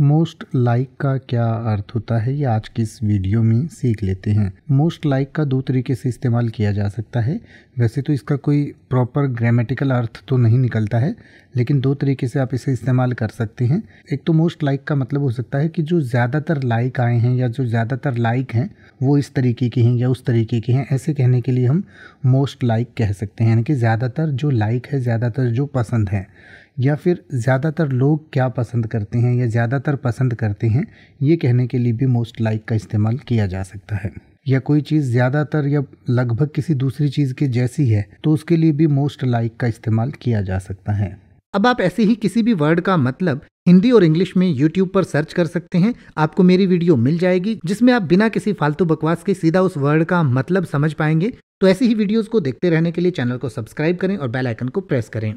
most like like का क्या अर्थ होता है ये आज की इस वीडियो में सीख लेते हैं मोस्ट लाइक like का दो तरीके से इस्तेमाल किया जा सकता है वैसे तो इसका कोई प्रॉपर ग्रामेटिकल अर्थ तो नहीं निकलता है लेकिन दो तरीके से आप इसे इस्तेमाल कर सकते हैं एक तो मोस्ट लाइक like का मतलब हो सकता है कि जो ज़्यादातर लाइक आए हैं या जो ज़्यादातर लाइक हैं वो इस तरीके के हैं या उस तरीके के हैं ऐसे कहने के लिए हम मोस्ट लाइक कह सकते हैं यानी कि ज़्यादातर जो लाइक है ज़्यादातर जो पसंद है या फिर ज़्यादातर लोग क्या पसंद करते हैं या ज़्यादातर पसंद करते हैं ये कहने के लिए भी मोस्ट लाइक का इस्तेमाल किया जा सकता है या कोई चीज़ ज़्यादातर या लगभग किसी दूसरी चीज़ के जैसी है तो उसके लिए भी मोस्ट लाइक का इस्तेमाल किया जा सकता है अब आप ऐसे ही किसी भी वर्ड का मतलब हिंदी और इंग्लिश में यूट्यूब पर सर्च कर सकते हैं आपको मेरी वीडियो मिल जाएगी जिसमें आप बिना किसी फालतू बकवास के सीधा उस वर्ड का मतलब समझ पाएंगे तो ऐसी ही वीडियोस को देखते रहने के लिए चैनल को सब्सक्राइब करें और बेल आइकन को प्रेस करें